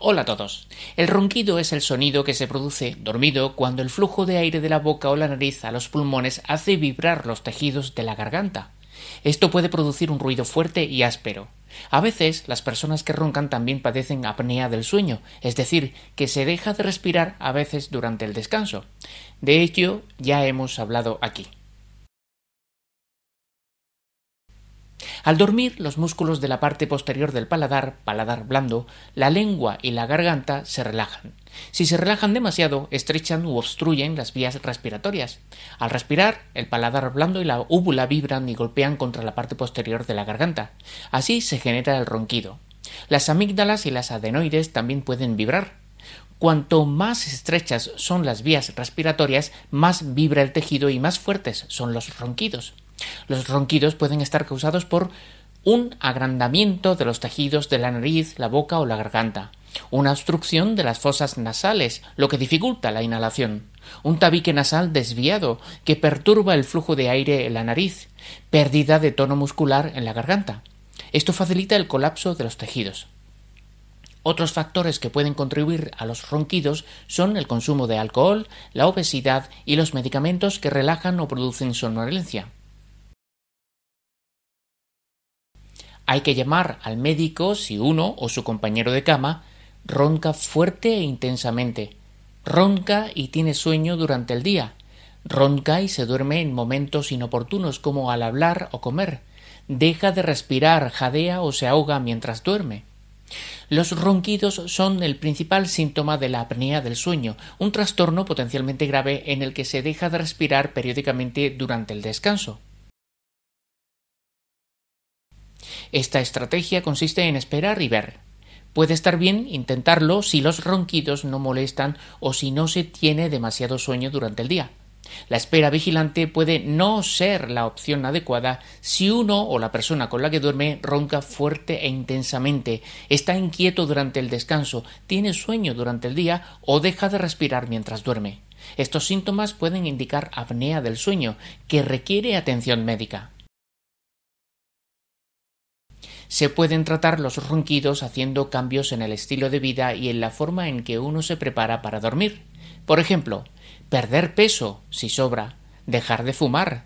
Hola a todos. El ronquido es el sonido que se produce dormido cuando el flujo de aire de la boca o la nariz a los pulmones hace vibrar los tejidos de la garganta. Esto puede producir un ruido fuerte y áspero. A veces las personas que roncan también padecen apnea del sueño, es decir, que se deja de respirar a veces durante el descanso. De ello ya hemos hablado aquí. Al dormir, los músculos de la parte posterior del paladar, paladar blando, la lengua y la garganta se relajan. Si se relajan demasiado, estrechan u obstruyen las vías respiratorias. Al respirar, el paladar blando y la úvula vibran y golpean contra la parte posterior de la garganta. Así se genera el ronquido. Las amígdalas y las adenoides también pueden vibrar. Cuanto más estrechas son las vías respiratorias, más vibra el tejido y más fuertes son los ronquidos. Los ronquidos pueden estar causados por un agrandamiento de los tejidos de la nariz, la boca o la garganta, una obstrucción de las fosas nasales, lo que dificulta la inhalación, un tabique nasal desviado que perturba el flujo de aire en la nariz, pérdida de tono muscular en la garganta. Esto facilita el colapso de los tejidos. Otros factores que pueden contribuir a los ronquidos son el consumo de alcohol, la obesidad y los medicamentos que relajan o producen somnolencia. Hay que llamar al médico si uno o su compañero de cama ronca fuerte e intensamente, ronca y tiene sueño durante el día, ronca y se duerme en momentos inoportunos como al hablar o comer, deja de respirar, jadea o se ahoga mientras duerme. Los ronquidos son el principal síntoma de la apnea del sueño, un trastorno potencialmente grave en el que se deja de respirar periódicamente durante el descanso. Esta estrategia consiste en esperar y ver. Puede estar bien intentarlo si los ronquidos no molestan o si no se tiene demasiado sueño durante el día. La espera vigilante puede no ser la opción adecuada si uno o la persona con la que duerme ronca fuerte e intensamente, está inquieto durante el descanso, tiene sueño durante el día o deja de respirar mientras duerme. Estos síntomas pueden indicar apnea del sueño, que requiere atención médica se pueden tratar los ronquidos haciendo cambios en el estilo de vida y en la forma en que uno se prepara para dormir. Por ejemplo, perder peso, si sobra, dejar de fumar,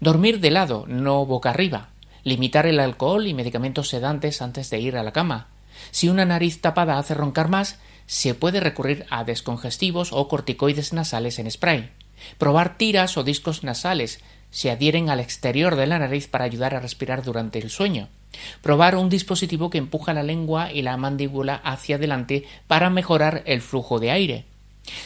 dormir de lado, no boca arriba, limitar el alcohol y medicamentos sedantes antes de ir a la cama. Si una nariz tapada hace roncar más, se puede recurrir a descongestivos o corticoides nasales en spray. Probar tiras o discos nasales se adhieren al exterior de la nariz para ayudar a respirar durante el sueño. Probar un dispositivo que empuja la lengua y la mandíbula hacia adelante para mejorar el flujo de aire.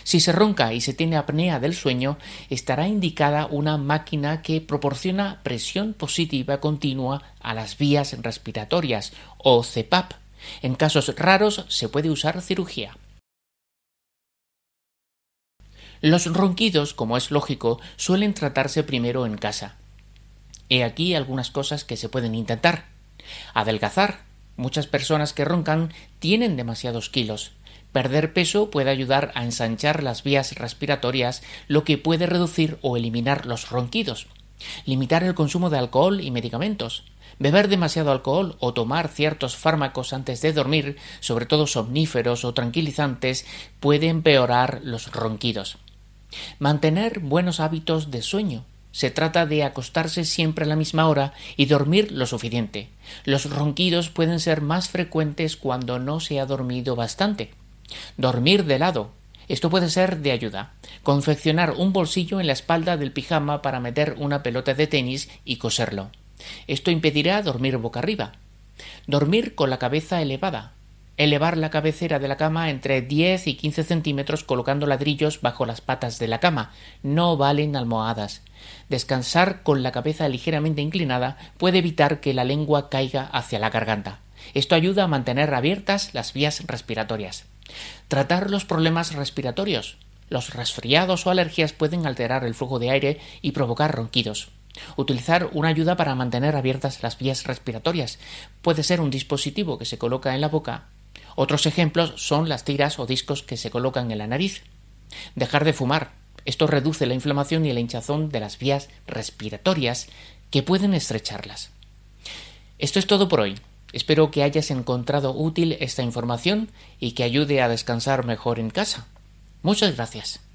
Si se ronca y se tiene apnea del sueño, estará indicada una máquina que proporciona presión positiva continua a las vías respiratorias o CEPAP. En casos raros se puede usar cirugía. Los ronquidos, como es lógico, suelen tratarse primero en casa. He aquí algunas cosas que se pueden intentar. Adelgazar. Muchas personas que roncan tienen demasiados kilos. Perder peso puede ayudar a ensanchar las vías respiratorias, lo que puede reducir o eliminar los ronquidos. Limitar el consumo de alcohol y medicamentos. Beber demasiado alcohol o tomar ciertos fármacos antes de dormir, sobre todo somníferos o tranquilizantes, puede empeorar los ronquidos. Mantener buenos hábitos de sueño. Se trata de acostarse siempre a la misma hora y dormir lo suficiente. Los ronquidos pueden ser más frecuentes cuando no se ha dormido bastante. Dormir de lado. Esto puede ser de ayuda. Confeccionar un bolsillo en la espalda del pijama para meter una pelota de tenis y coserlo. Esto impedirá dormir boca arriba. Dormir con la cabeza elevada elevar la cabecera de la cama entre 10 y 15 centímetros colocando ladrillos bajo las patas de la cama. No valen almohadas. Descansar con la cabeza ligeramente inclinada puede evitar que la lengua caiga hacia la garganta. Esto ayuda a mantener abiertas las vías respiratorias. Tratar los problemas respiratorios. Los resfriados o alergias pueden alterar el flujo de aire y provocar ronquidos. Utilizar una ayuda para mantener abiertas las vías respiratorias puede ser un dispositivo que se coloca en la boca otros ejemplos son las tiras o discos que se colocan en la nariz. Dejar de fumar. Esto reduce la inflamación y la hinchazón de las vías respiratorias que pueden estrecharlas. Esto es todo por hoy. Espero que hayas encontrado útil esta información y que ayude a descansar mejor en casa. Muchas gracias.